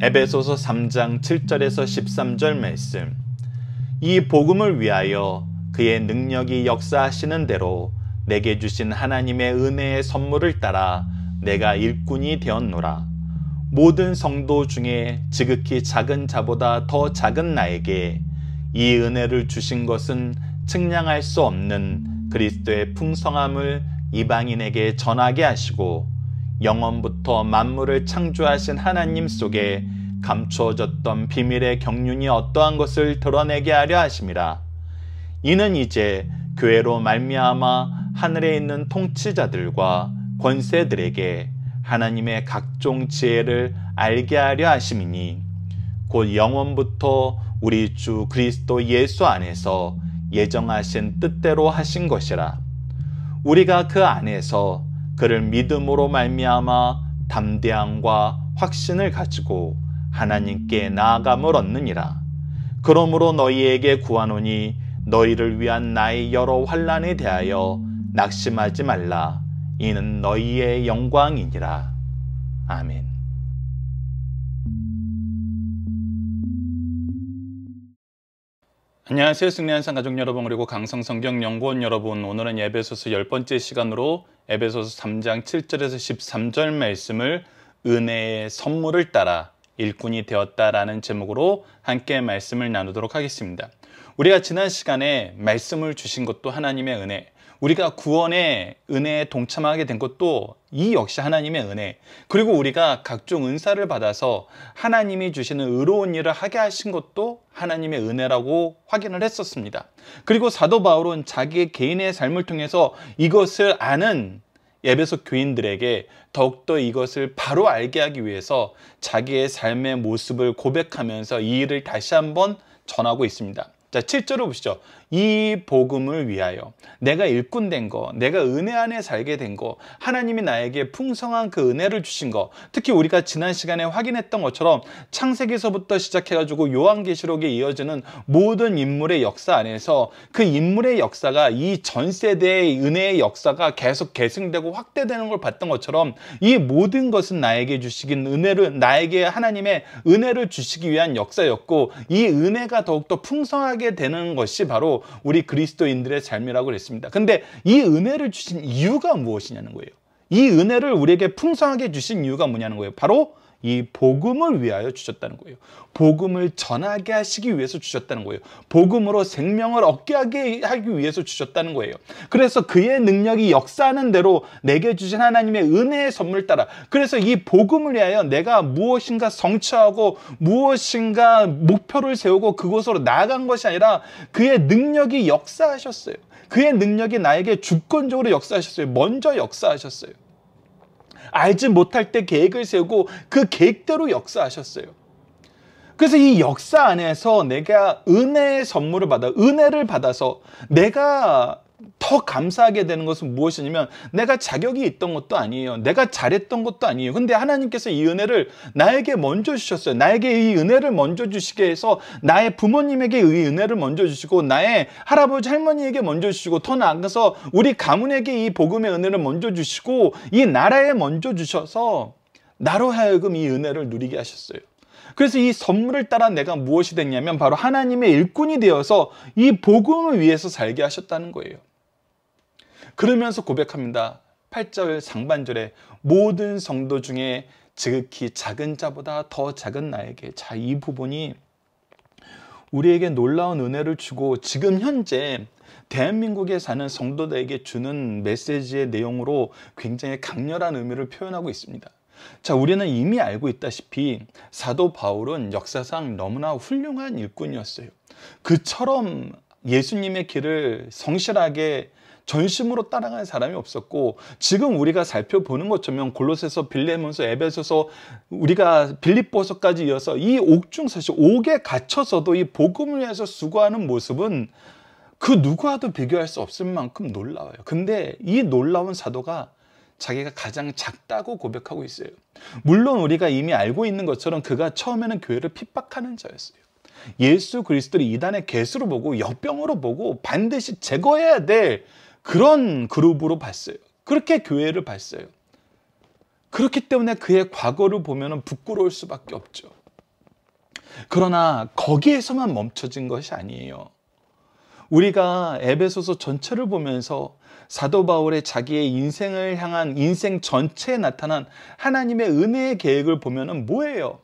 에베소서 3장 7절에서 13절 말씀. 이 복음을 위하여 그의 능력이 역사하시는 대로 내게 주신 하나님의 은혜의 선물을 따라 내가 일꾼이 되었노라. 모든 성도 중에 지극히 작은 자보다 더 작은 나에게 이 은혜를 주신 것은 측량할 수 없는 그리스도의 풍성함을 이방인에게 전하게 하시고 영원부터 만물을 창조하신 하나님 속에 감추어졌던 비밀의 경륜이 어떠한 것을 드러내게 하려 하심이라. 이는 이제 교회로 말미암아 하늘에 있는 통치자들과 권세들에게 하나님의 각종 지혜를 알게 하려 하심이니 곧 영원부터 우리 주 그리스도 예수 안에서 예정하신 뜻대로 하신 것이라. 우리가 그 안에서 그를 믿음으로 말미암아 담대함과 확신을 가지고 하나님께 나아감을 얻느니라. 그러므로 너희에게 구하노니 너희를 위한 나의 여러 환란에 대하여 낙심하지 말라. 이는 너희의 영광이니라. 아멘. 안녕하세요. 승리한 산 가족 여러분 그리고 강성 성경 연구원 여러분. 오늘은 예배소서 열 번째 시간으로 에베소서 3장 7절에서 13절 말씀을 은혜의 선물을 따라 일꾼이 되었다라는 제목으로 함께 말씀을 나누도록 하겠습니다. 우리가 지난 시간에 말씀을 주신 것도 하나님의 은혜, 우리가 구원의 은혜에 동참하게 된 것도 이 역시 하나님의 은혜. 그리고 우리가 각종 은사를 받아서 하나님이 주시는 의로운 일을 하게 하신 것도 하나님의 은혜라고 확인을 했었습니다. 그리고 사도 바울은 자기의 개인의 삶을 통해서 이것을 아는 예배소 교인들에게 더욱더 이것을 바로 알게 하기 위해서 자기의 삶의 모습을 고백하면서 이 일을 다시 한번 전하고 있습니다. 자, 7절로 보시죠. 이 복음을 위하여 내가 일꾼 된 거, 내가 은혜 안에 살게 된 거, 하나님이 나에게 풍성한 그 은혜를 주신 거. 특히 우리가 지난 시간에 확인했던 것처럼 창세기서부터 시작해 가지고 요한계시록에 이어지는 모든 인물의 역사 안에서 그 인물의 역사가 이 전 세대의 은혜의 역사가 계속 계승되고 확대되는 걸 봤던 것처럼 이 모든 것은 나에게 주시긴 은혜를 나에게 하나님의 은혜를 주시기 위한 역사였고 이 은혜가 더욱더 풍성하게 하게 되는 것이 바로 우리 그리스도인들의 삶이라고 그랬습니다. 근데 이 은혜를 주신 이유가 무엇이냐는 거예요. 이 은혜를 우리에게 풍성하게 주신 이유가 뭐냐는 거예요. 바로 이 복음을 위하여 주셨다는 거예요. 복음을 전하게 하시기 위해서 주셨다는 거예요. 복음으로 생명을 얻게 하게 하기 위해서 주셨다는 거예요. 그래서 그의 능력이 역사하는 대로 내게 주신 하나님의 은혜의 선물 따라 그래서 이 복음을 위하여 내가 무엇인가 성취하고 무엇인가 목표를 세우고 그곳으로 나아간 것이 아니라 그의 능력이 역사하셨어요. 그의 능력이 나에게 주권적으로 역사하셨어요. 먼저 역사하셨어요. 알지 못할 때 계획을 세우고 그 계획대로 역사하셨어요. 그래서 이 역사 안에서 내가 은혜의 선물을 받아 은혜를 받아서 내가 더 감사하게 되는 것은 무엇이냐면 내가 자격이 있던 것도 아니에요. 내가 잘했던 것도 아니에요. 근데 하나님께서 이 은혜를 나에게 먼저 주셨어요. 나에게 이 은혜를 먼저 주시게 해서 나의 부모님에게 이 은혜를 먼저 주시고 나의 할아버지 할머니에게 먼저 주시고 더 나아가서 우리 가문에게 이 복음의 은혜를 먼저 주시고 이 나라에 먼저 주셔서 나로 하여금 이 은혜를 누리게 하셨어요. 그래서 이 선물을 따라 내가 무엇이 됐냐면 바로 하나님의 일꾼이 되어서 이 복음을 위해서 살게 하셨다는 거예요. 그러면서 고백합니다. 8절 상반절에 모든 성도 중에 지극히 작은 자보다 더 작은 나에게 자 이 부분이 우리에게 놀라운 은혜를 주고 지금 현재 대한민국에 사는 성도들에게 주는 메시지의 내용으로 굉장히 강렬한 의미를 표현하고 있습니다. 자, 우리는 이미 알고 있다시피 사도 바울은 역사상 너무나 훌륭한 일꾼이었어요. 그처럼 예수님의 길을 성실하게 전심으로 따라가는 사람이 없었고 지금 우리가 살펴보는 것처럼 골로새서 빌레몬서 에베소서 우리가 빌립보서까지 이어서 이 옥중 사실 옥에 갇혀서도 이 복음을 위해서 수고하는 모습은 그 누구와도 비교할 수 없을 만큼 놀라워요. 근데 이 놀라운 사도가 자기가 가장 작다고 고백하고 있어요. 물론 우리가 이미 알고 있는 것처럼 그가 처음에는 교회를 핍박하는 자였어요. 예수 그리스도를 이단의 개수로 보고 역병으로 보고 반드시 제거해야 될 그런 그룹으로 봤어요. 그렇게 교회를 봤어요. 그렇기 때문에 그의 과거를 보면 부끄러울 수밖에 없죠. 그러나 거기에서만 멈춰진 것이 아니에요. 우리가 에베소서 전체를 보면서 사도 바울의 자기의 인생을 향한 인생 전체에 나타난 하나님의 은혜의 계획을 보면 뭐예요?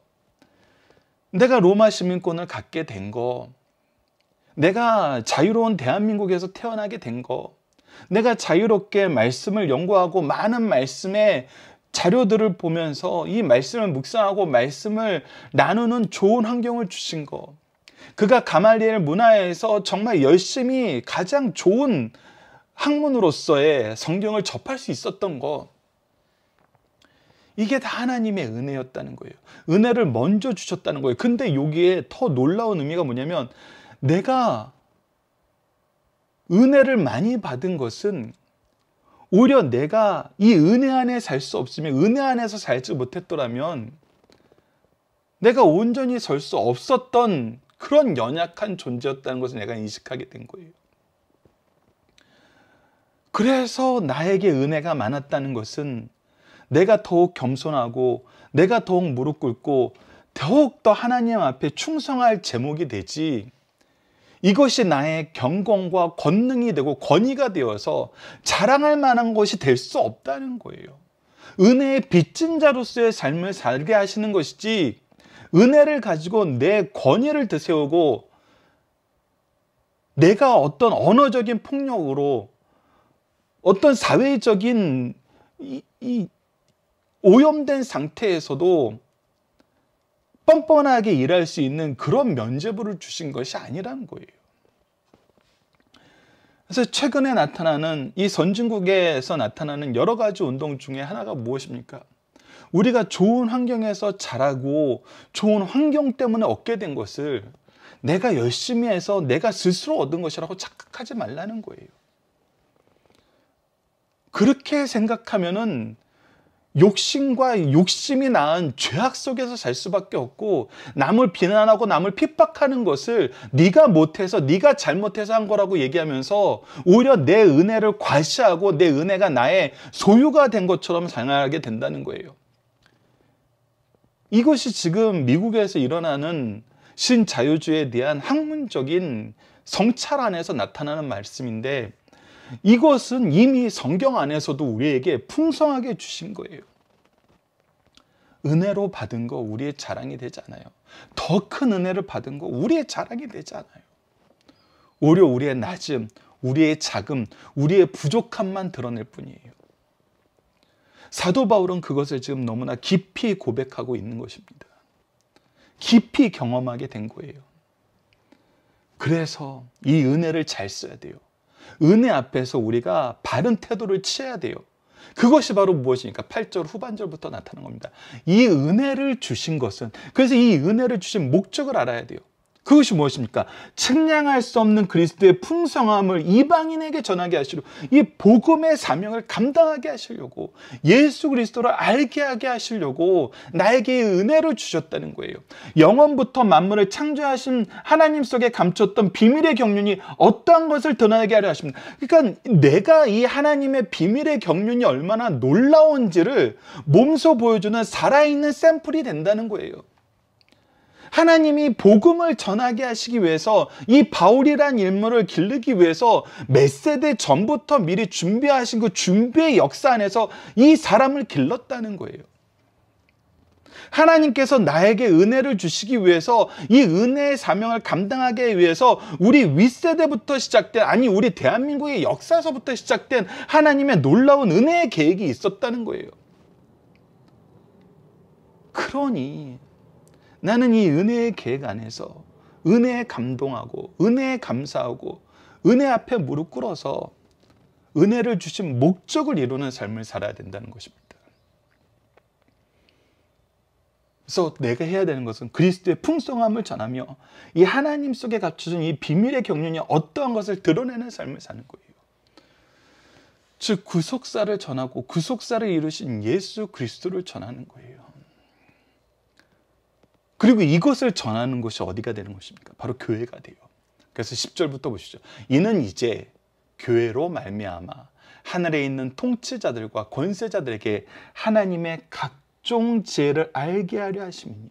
내가 로마 시민권을 갖게 된 거, 내가 자유로운 대한민국에서 태어나게 된 거, 내가 자유롭게 말씀을 연구하고 많은 말씀의 자료들을 보면서 이 말씀을 묵상하고 말씀을 나누는 좋은 환경을 주신 것. 그가 가말리엘 문화에서 정말 열심히 가장 좋은 학문으로서의 성경을 접할 수 있었던 것. 이게 다 하나님의 은혜였다는 거예요. 은혜를 먼저 주셨다는 거예요. 근데 여기에 더 놀라운 의미가 뭐냐면 내가 은혜를 많이 받은 것은 오히려 내가 이 은혜 안에 살 수 없으면 은혜 안에서 살지 못했더라면 내가 온전히 설 수 없었던 그런 연약한 존재였다는 것을 내가 인식하게 된 거예요. 그래서 나에게 은혜가 많았다는 것은 내가 더욱 겸손하고 내가 더욱 무릎 꿇고 더욱 더 하나님 앞에 충성할 제목이 되지 이것이 나의 경건과 권능이 되고 권위가 되어서 자랑할 만한 것이 될 수 없다는 거예요. 은혜의 빚진 자로서의 삶을 살게 하시는 것이지 은혜를 가지고 내 권위를 드세우고 내가 어떤 언어적인 폭력으로 어떤 사회적인 이, 이 오염된 상태에서도 뻔뻔하게 일할 수 있는 그런 면제부를 주신 것이 아니라 거예요. 그래서 최근에 나타나는 이 선진국에서 나타나는 여러 가지 운동 중에 하나가 무엇입니까? 우리가 좋은 환경에서 자라고 좋은 환경 때문에 얻게 된 것을 내가 열심히 해서 내가 스스로 얻은 것이라고 착각하지 말라는 거예요. 그렇게 생각하면은 욕심과 욕심이 낳은 죄악 속에서 살 수밖에 없고 남을 비난하고 남을 핍박하는 것을 네가 못해서 네가 잘못해서 한 거라고 얘기하면서 오히려 내 은혜를 과시하고 내 은혜가 나의 소유가 된 것처럼 생각하게 된다는 거예요. 이것이 지금 미국에서 일어나는 신자유주의에 대한 학문적인 성찰 안에서 나타나는 말씀인데 이것은 이미 성경 안에서도 우리에게 풍성하게 주신 거예요. 은혜로 받은 거 우리의 자랑이 되잖아요. 더 큰 은혜를 받은 거 우리의 자랑이 되잖아요. 오히려 우리의 낮음, 우리의 작음, 우리의 부족함만 드러낼 뿐이에요. 사도 바울은 그것을 지금 너무나 깊이 고백하고 있는 것입니다. 깊이 경험하게 된 거예요. 그래서 이 은혜를 잘 써야 돼요. 은혜 앞에서 우리가 바른 태도를 취해야 돼요. 그것이 바로 무엇이니까 8절 후반절부터 나타나는 겁니다. 이 은혜를 주신 것은 그래서 이 은혜를 주신 목적을 알아야 돼요. 그것이 무엇입니까? 측량할 수 없는 그리스도의 풍성함을 이방인에게 전하게 하시려고 이 복음의 사명을 감당하게 하시려고 예수 그리스도를 알게 하게 하시려고 나에게 은혜를 주셨다는 거예요. 영원부터 만물을 창조하신 하나님 속에 감췄던 비밀의 경륜이 어떠한 것을 드러나게 하려 하십니다. 그러니까 내가 이 하나님의 비밀의 경륜이 얼마나 놀라운지를 몸소 보여주는 살아있는 샘플이 된다는 거예요. 하나님이 복음을 전하게 하시기 위해서 이 바울이란 인물을 기르기 위해서 몇 세대 전부터 미리 준비하신 그 준비의 역사 안에서 이 사람을 길렀다는 거예요. 하나님께서 나에게 은혜를 주시기 위해서 이 은혜의 사명을 감당하기 위해서 우리 윗세대부터 시작된 아니 우리 대한민국의 역사서부터 시작된 하나님의 놀라운 은혜의 계획이 있었다는 거예요. 그러니 나는 이 은혜의 계획 안에서 은혜에 감동하고 은혜에 감사하고 은혜 앞에 무릎 꿇어서 은혜를 주신 목적을 이루는 삶을 살아야 된다는 것입니다. 그래서 내가 해야 되는 것은 그리스도의 풍성함을 전하며 이 하나님 속에 갖춰진 이 비밀의 경륜이 어떠한 것을 드러내는 삶을 사는 거예요. 즉 구속사를 전하고 구속사를 이루신 예수 그리스도를 전하는 거예요. 그리고 이것을 전하는 곳이 어디가 되는 것입니까? 바로 교회가 돼요. 그래서 10절부터 보시죠. 이는 이제 교회로 말미암아 하늘에 있는 통치자들과 권세자들에게 하나님의 각종 지혜를 알게 하려 하심이니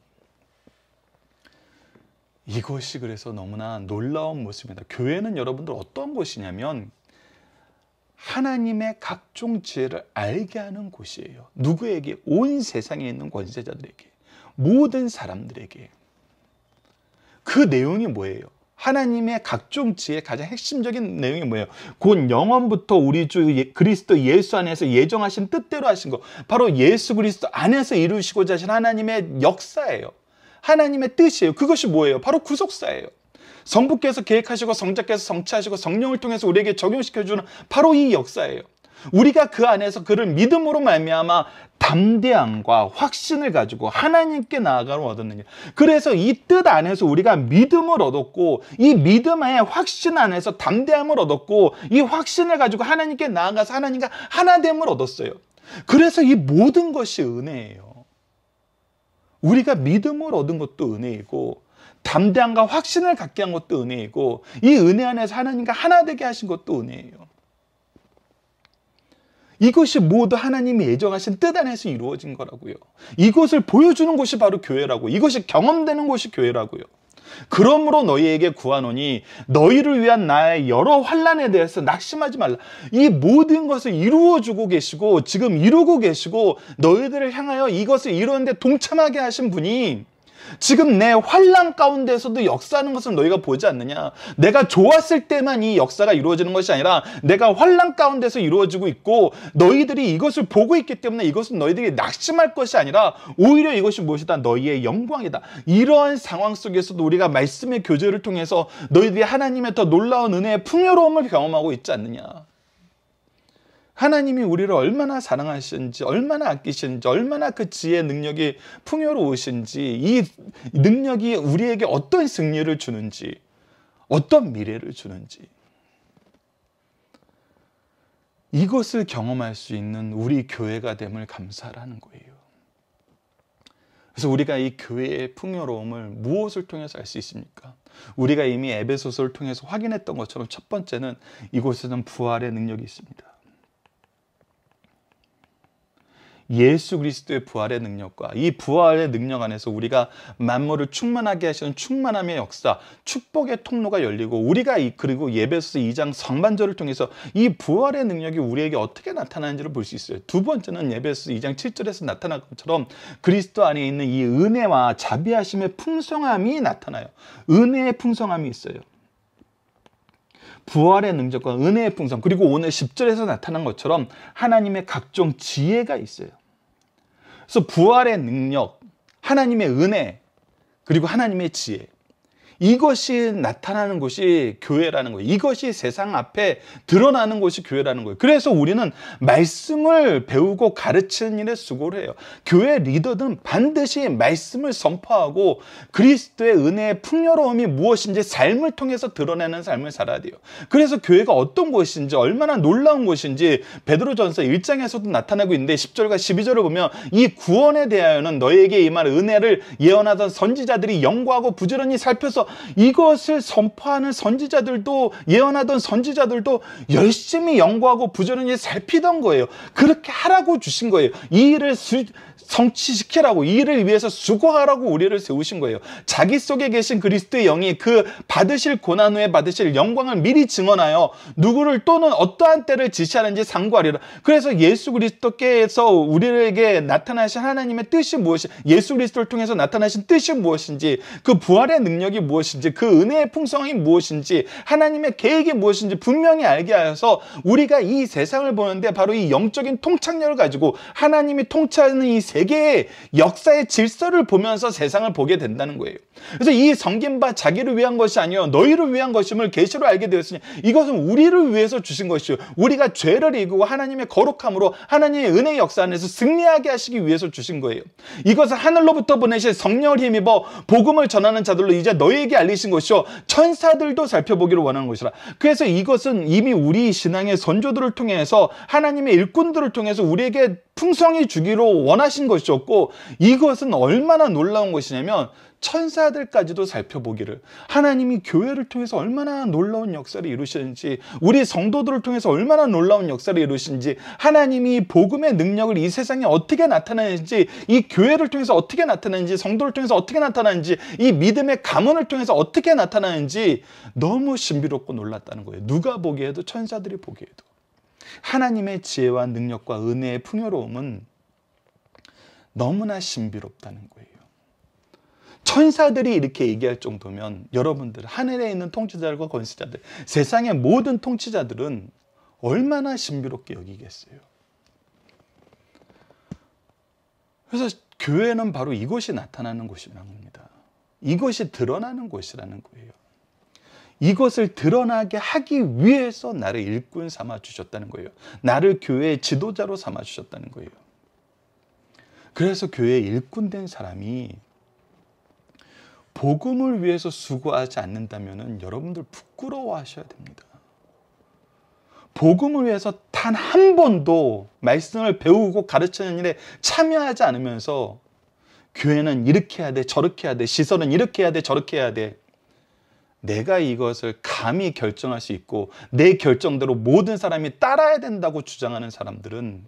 이것이 그래서 너무나 놀라운 모습입니다. 교회는 여러분들 어떤 곳이냐면 하나님의 각종 지혜를 알게 하는 곳이에요. 누구에게? 온 세상에 있는 권세자들에게. 모든 사람들에게 그 내용이 뭐예요? 하나님의 각종 지혜 가장 핵심적인 내용이 뭐예요? 곧 영원부터 우리 주 예, 그리스도 예수 안에서 예정하신 뜻대로 하신 거 바로 예수 그리스도 안에서 이루시고자 하신 하나님의 역사예요. 하나님의 뜻이에요. 그것이 뭐예요? 바로 구속사예요. 성부께서 계획하시고 성자께서 성취하시고 성령을 통해서 우리에게 적용시켜주는 바로 이 역사예요. 우리가 그 안에서 그를 믿음으로 말미암아 담대함과 확신을 가지고 하나님께 나아가로 얻었느냐 그래서 이 뜻 안에서 우리가 믿음을 얻었고 이 믿음의 확신 안에서 담대함을 얻었고 이 확신을 가지고 하나님께 나아가서 하나님과 하나됨을 얻었어요. 그래서 이 모든 것이 은혜예요. 우리가 믿음을 얻은 것도 은혜이고 담대함과 확신을 갖게 한 것도 은혜이고 이 은혜 안에서 하나님과 하나 되게 하신 것도 은혜예요. 이것이 모두 하나님이 예정하신 뜻 안에서 이루어진 거라고요. 이것을 보여주는 곳이 바로 교회라고. 이것이 경험되는 곳이 교회라고요. 그러므로 너희에게 구하노니 너희를 위한 나의 여러 환란에 대해서 낙심하지 말라. 이 모든 것을 이루어주고 계시고 지금 이루고 계시고 너희들을 향하여 이것을 이루는데 동참하게 하신 분이 지금 내 환란 가운데서도 역사하는 것을 너희가 보지 않느냐? 내가 좋았을 때만 이 역사가 이루어지는 것이 아니라 내가 환란 가운데서 이루어지고 있고 너희들이 이것을 보고 있기 때문에 이것은 너희들이 낙심할 것이 아니라 오히려 이것이 무엇이다? 너희의 영광이다. 이러한 상황 속에서도 우리가 말씀의 교제를 통해서 너희들이 하나님의 더 놀라운 은혜의 풍요로움을 경험하고 있지 않느냐? 하나님이 우리를 얼마나 사랑하시는지, 얼마나 아끼시는지, 얼마나 그 지혜 능력이 풍요로우신지, 이 능력이 우리에게 어떤 승리를 주는지, 어떤 미래를 주는지. 이것을 경험할 수 있는 우리 교회가 됨을 감사라는 거예요. 그래서 우리가 이 교회의 풍요로움을 무엇을 통해서 알 수 있습니까? 우리가 이미 에베소서를 통해서 확인했던 것처럼 첫 번째는 이곳에는 부활의 능력이 있습니다. 예수 그리스도의 부활의 능력과 이 부활의 능력 안에서 우리가 만물을 충만하게 하시는 충만함의 역사, 축복의 통로가 열리고 우리가 그리고 예배소 2장 상반절을 통해서 이 부활의 능력이 우리에게 어떻게 나타나는지를 볼 수 있어요. 두 번째는 예배소 2장 7절에서 나타난 것처럼 그리스도 안에 있는 이 은혜와 자비하심의 풍성함이 나타나요. 은혜의 풍성함이 있어요. 부활의 능력과 은혜의 풍성 그리고 오늘 10절에서 나타난 것처럼 하나님의 각종 지혜가 있어요. 그래서 부활의 능력, 하나님의 은혜, 그리고 하나님의 지혜. 이것이 나타나는 곳이 교회라는 거예요. 이것이 세상 앞에 드러나는 곳이 교회라는 거예요. 그래서 우리는 말씀을 배우고 가르치는 일에 수고를 해요. 교회 리더들은 반드시 말씀을 선포하고 그리스도의 은혜의 풍요로움이 무엇인지 삶을 통해서 드러내는 삶을 살아야 돼요. 그래서 교회가 어떤 곳인지 얼마나 놀라운 곳인지 베드로전서 1장에서도 나타나고 있는데 10절과 12절을 보면 이 구원에 대하여는 너에게 임할 은혜를 예언하던 선지자들이 연구하고 부지런히 살펴서 이것을 선포하는 선지자들도 예언하던 선지자들도 열심히 연구하고 부지런히 살피던 거예요. 그렇게 하라고 주신 거예요. 이 일을 성취시키라고 이를 위해서 수고하라고 우리를 세우신 거예요. 자기 속에 계신 그리스도의 영이 그 받으실 고난 후에 받으실 영광을 미리 증언하여 누구를 또는 어떠한 때를 지시하는지 상고하리라. 그래서 예수 그리스도께서 우리에게 나타나신 하나님의 뜻이 무엇이 예수 그리스도를 통해서 나타나신 뜻이 무엇인지 그 부활의 능력이 무엇인지 그 은혜의 풍성이 무엇인지 하나님의 계획이 무엇인지 분명히 알게 하여서 우리가 이 세상을 보는데 바로 이 영적인 통찰력을 가지고 하나님이 통치하는 이 세계의 역사의 질서를 보면서 세상을 보게 된다는 거예요. 그래서 이성김바 자기를 위한 것이 아니요 너희를 위한 것임을 계시로 알게 되었으니 이것은 우리를 위해서 주신 것이요 우리가 죄를 이기고 하나님의 거룩함으로 하나님의 은혜 역사 안에서 승리하게 하시기 위해서 주신 거예요. 이것은 하늘로부터 보내신 성령을 힘입어 복음을 전하는 자들로 이제 너희에게 알리신 것이요 천사들도 살펴보기를 원하는 것이라. 그래서 이것은 이미 우리 신앙의 선조들을 통해서 하나님의 일꾼들을 통해서 우리에게 풍성히 주기로 원하시 하신 것이었고 이것은 얼마나 놀라운 것이냐면 천사들까지도 살펴보기를 하나님이 교회를 통해서 얼마나 놀라운 역사를 이루시는지 우리 성도들을 통해서 얼마나 놀라운 역사를 이루시는지 하나님이 복음의 능력을 이 세상에 어떻게 나타내는지 이 교회를 통해서 어떻게 나타내는지 성도를 통해서 어떻게 나타나는지 이 믿음의 가문을 통해서 어떻게 나타나는지 너무 신비롭고 놀랐다는 거예요. 누가 보기에도 천사들이 보기에도 하나님의 지혜와 능력과 은혜의 풍요로움은 너무나 신비롭다는 거예요. 천사들이 이렇게 얘기할 정도면 여러분들 하늘에 있는 통치자들과 권세자들 세상의 모든 통치자들은 얼마나 신비롭게 여기겠어요. 그래서 교회는 바로 이것이 나타나는 곳이라는 겁니다. 이것이 드러나는 곳이라는 거예요. 이것을 드러나게 하기 위해서 나를 일꾼 삼아 주셨다는 거예요. 나를 교회의 지도자로 삼아 주셨다는 거예요. 그래서 교회에 일꾼된 사람이 복음을 위해서 수고하지 않는다면 여러분들 부끄러워하셔야 됩니다. 복음을 위해서 단 한 번도 말씀을 배우고 가르치는 일에 참여하지 않으면서 교회는 이렇게 해야 돼, 저렇게 해야 돼, 시설은 이렇게 해야 돼, 저렇게 해야 돼. 내가 이것을 감히 결정할 수 있고 내 결정대로 모든 사람이 따라야 된다고 주장하는 사람들은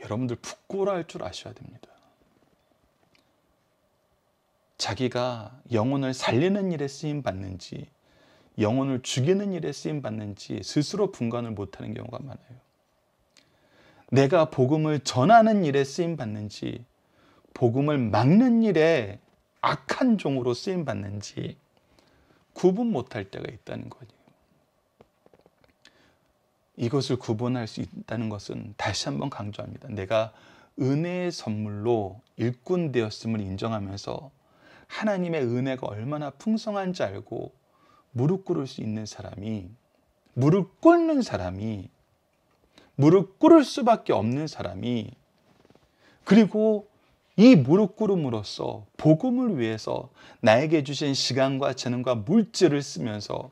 여러분들 부끄러워할 줄 아셔야 됩니다. 자기가 영혼을 살리는 일에 쓰임 받는지 영혼을 죽이는 일에 쓰임 받는지 스스로 분간을 못하는 경우가 많아요. 내가 복음을 전하는 일에 쓰임 받는지 복음을 막는 일에 악한 종으로 쓰임 받는지 구분 못할 때가 있다는 거예 이것을 구분할 수 있다는 것은 다시 한번 강조합니다. 내가 은혜의 선물로 일꾼 되었음을 인정하면서 하나님의 은혜가 얼마나 풍성한지 알고 무릎 꿇을 수 있는 사람이 무릎 꿇는 사람이 무릎 꿇을 수밖에 없는 사람이 그리고 이 무릎 꿇음으로써 복음을 위해서 나에게 주신 시간과 재능과 물질을 쓰면서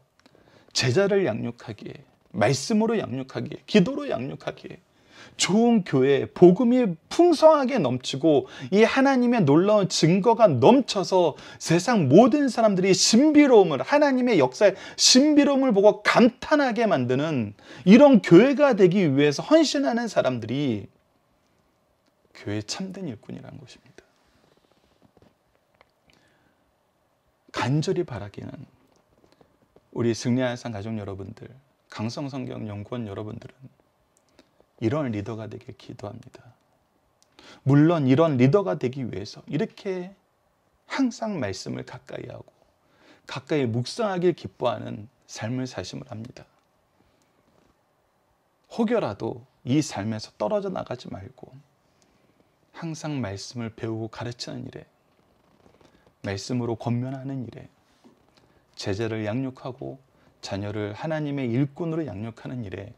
제자를 양육하기에 말씀으로 양육하기에, 기도로 양육하기에, 좋은 교회, 복음이 풍성하게 넘치고 이 하나님의 놀라운 증거가 넘쳐서 세상 모든 사람들이 신비로움을 하나님의 역사의 신비로움을 보고 감탄하게 만드는 이런 교회가 되기 위해서 헌신하는 사람들이 교회 참된 일꾼이라는 것입니다. 간절히 바라기는 우리 승리하는 상 가족 여러분들 강성성경 연구원 여러분들은 이런 리더가 되길 기도합니다. 물론 이런 리더가 되기 위해서 이렇게 항상 말씀을 가까이 하고 가까이 묵상하길 기뻐하는 삶을 사심을 합니다. 혹여라도 이 삶에서 떨어져 나가지 말고 항상 말씀을 배우고 가르치는 일에 말씀으로 권면하는 일에 제자를 양육하고 자녀를 하나님의 일꾼으로 양육하는 일에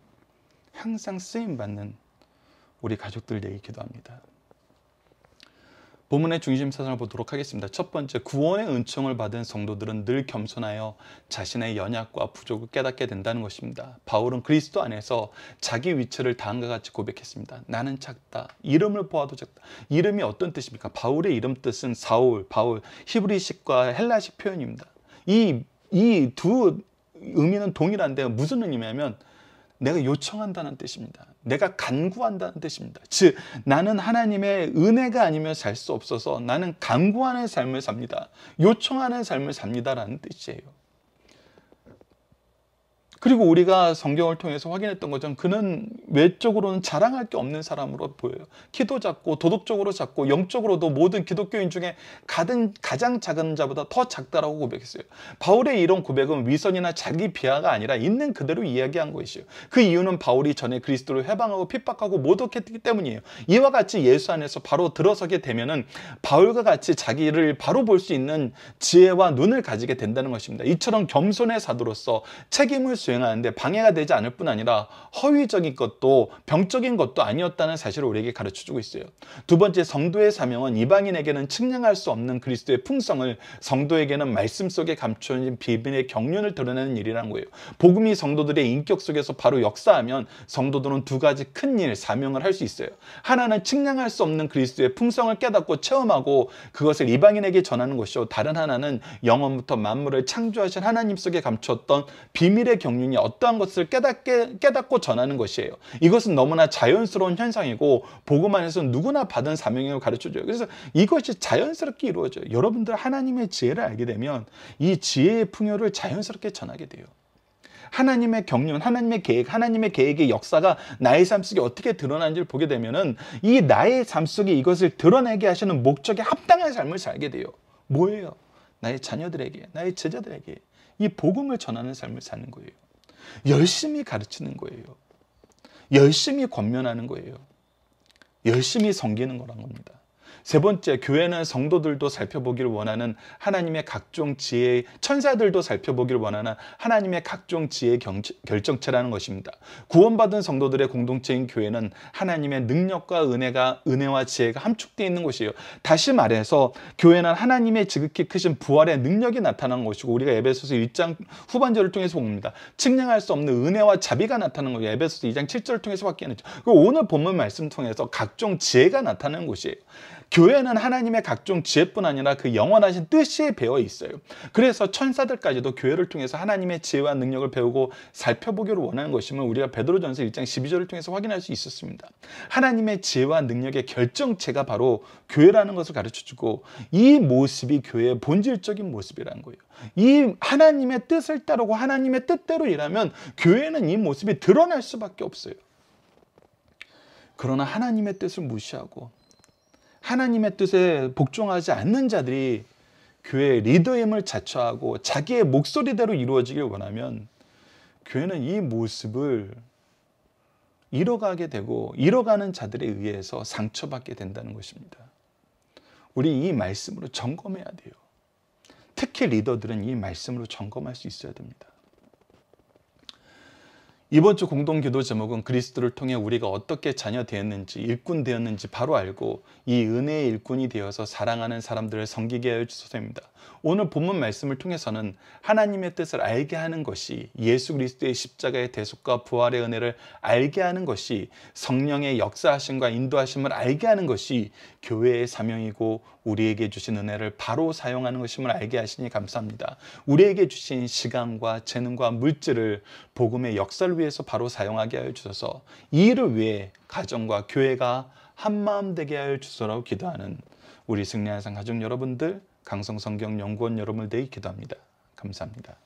항상 쓰임 받는 우리 가족들 되기 기도합니다. 본문의 중심 사상을 보도록 하겠습니다. 첫 번째, 구원의 은총을 받은 성도들은 늘 겸손하여 자신의 연약과 부족을 깨닫게 된다는 것입니다. 바울은 그리스도 안에서 자기 위치를 다음과 같이 고백했습니다. 나는 작다. 이름을 보아도 작다. 이름이 어떤 뜻입니까? 바울의 이름 뜻은 사울, 바울, 히브리식과 헬라식 표현입니다. 이이두 의미는 동일한데 무슨 의미냐면 내가 요청한다는 뜻입니다. 내가 간구한다는 뜻입니다. 즉 나는 하나님의 은혜가 아니면 살 수 없어서 나는 간구하는 삶을 삽니다. 요청하는 삶을 삽니다라는 뜻이에요. 그리고 우리가 성경을 통해서 확인했던 것처럼 그는 외적으로는 자랑할 게 없는 사람으로 보여요. 키도 작고 도덕적으로 작고 영적으로도 모든 기독교인 중에 가장 든가 작은 자보다 더 작다라고 고백했어요. 바울의 이런 고백은 위선이나 자기 비하가 아니라 있는 그대로 이야기한 것이에요. 그 이유는 바울이 전에 그리스도를 해방하고 핍박하고 모독했기 때문이에요. 이와 같이 예수 안에서 바로 들어서게 되면은 바울과 같이 자기를 바로 볼 수 있는 지혜와 눈을 가지게 된다는 것입니다. 이처럼 겸손의 사도로서 책임을 수행하는데 방해가 되지 않을 뿐 아니라 허위적인 것도 병적인 것도 아니었다는 사실을 우리에게 가르쳐주고 있어요. 두 번째 성도의 사명은 이방인에게는 측량할 수 없는 그리스도의 풍성을 성도에게는 말씀 속에 감춰진 비밀의 경륜을 드러내는 일이라는 거예요. 복음이 성도들의 인격 속에서 바로 역사하면 성도들은 두 가지 큰 일, 사명을 할 수 있어요. 하나는 측량할 수 없는 그리스도의 풍성을 깨닫고 체험하고 그것을 이방인에게 전하는 것이요. 다른 하나는 영원부터 만물을 창조하신 하나님 속에 감췄던 비밀의 경륜 경륜이 어떠한 것을 깨닫게, 깨닫고 전하는 것이에요. 이것은 너무나 자연스러운 현상이고 복음 안에서 누구나 받은 사명임을 가르쳐줘요. 그래서 이것이 자연스럽게 이루어져요. 여러분들 하나님의 지혜를 알게 되면 이 지혜의 풍요를 자연스럽게 전하게 돼요. 하나님의 경륜, 하나님의 계획, 하나님의 계획의 역사가 나의 삶 속에 어떻게 드러나는지를 보게 되면이 나의 삶 속에 이것을 드러내게 하시는 목적에 합당한 삶을 살게 돼요. 뭐예요? 나의 자녀들에게, 나의 제자들에게 이 복음을 전하는 삶을 사는 거예요. 열심히 가르치는 거예요. 열심히 권면하는 거예요. 열심히 섬기는 거란 겁니다. 세 번째, 교회는 성도들도 살펴보기를 원하는 하나님의 각종 지혜, 천사들도 살펴보기를 원하는 하나님의 각종 지혜 결정체라는 것입니다. 구원받은 성도들의 공동체인 교회는 하나님의 능력과 은혜가, 은혜와 지혜가 함축되어 있는 곳이에요. 다시 말해서 교회는 하나님의 지극히 크신 부활의 능력이 나타난 것이고 우리가 에베소서 1장 후반절을 통해서 봅니다. 측량할 수 없는 은혜와 자비가 나타나는 거예요. 에베소서 2장 7절을 통해서 밖에 안 했죠. 오늘 본문 말씀 통해서 각종 지혜가 나타나는 곳이에요. 교회는 하나님의 각종 지혜뿐 아니라 그 영원하신 뜻이 배어 있어요. 그래서 천사들까지도 교회를 통해서 하나님의 지혜와 능력을 배우고 살펴보기를 원하는 것임을 우리가 베드로전서 1장 12절을 통해서 확인할 수 있었습니다. 하나님의 지혜와 능력의 결정체가 바로 교회라는 것을 가르쳐주고 이 모습이 교회의 본질적인 모습이라는 거예요. 이 하나님의 뜻을 따르고 하나님의 뜻대로 일하면 교회는 이 모습이 드러날 수밖에 없어요. 그러나 하나님의 뜻을 무시하고 하나님의 뜻에 복종하지 않는 자들이 교회의 리더임을 자처하고 자기의 목소리대로 이루어지길 원하면 교회는 이 모습을 잃어가게 되고 잃어가는 자들에 의해서 상처받게 된다는 것입니다. 우리 이 말씀으로 점검해야 돼요. 특히 리더들은 이 말씀으로 점검할 수 있어야 됩니다. 이번 주 공동 기도 제목은 그리스도를 통해 우리가 어떻게 자녀 되었는지 일꾼 되었는지 바로 알고 이 은혜의 일꾼이 되어서 사랑하는 사람들을 섬기게 하여 주소서입니다. 오늘 본문 말씀을 통해서는 하나님의 뜻을 알게 하는 것이 예수 그리스도의 십자가의 대속과 부활의 은혜를 알게 하는 것이 성령의 역사하심과 인도하심을 알게 하는 것이 교회의 사명이고 우리에게 주신 은혜를 바로 사용하는 것임을 알게 하시니 감사합니다. 우리에게 주신 시간과 재능과 물질을 복음의 역사를 위해서 바로 사용하게 하여 주소서 이 일을 위해 가정과 교회가 한마음 되게 하여 주소라고 기도하는 우리 승리한 상 가족 여러분들 강성성경연구원 여러분들 기도합니다. 감사합니다.